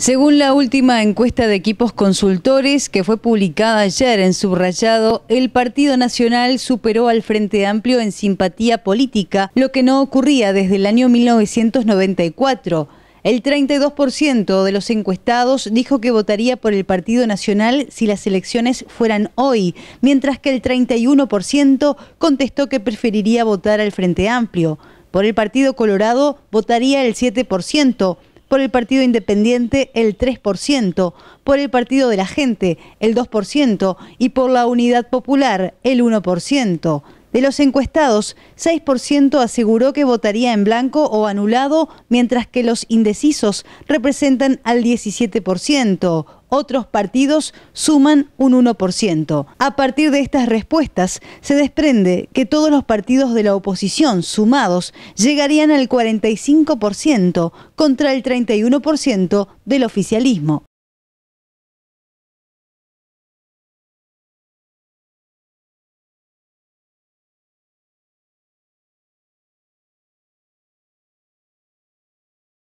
Según la última encuesta de equipos consultores que fue publicada ayer en subrayado, el Partido Nacional superó al Frente Amplio en simpatía política, lo que no ocurría desde el año 1994. El 32% de los encuestados dijo que votaría por el Partido Nacional si las elecciones fueran hoy, mientras que el 31% contestó que preferiría votar al Frente Amplio. Por el Partido Colorado votaría el 7% por el Partido Independiente el 3%, por el Partido de la Gente el 2% y por la Unidad Popular el 1%. De los encuestados, 6% aseguró que votaría en blanco o anulado, mientras que los indecisos representan al 17%. Otros partidos suman un 1%. A partir de estas respuestas, se desprende que todos los partidos de la oposición sumados llegarían al 45% contra el 31% del oficialismo.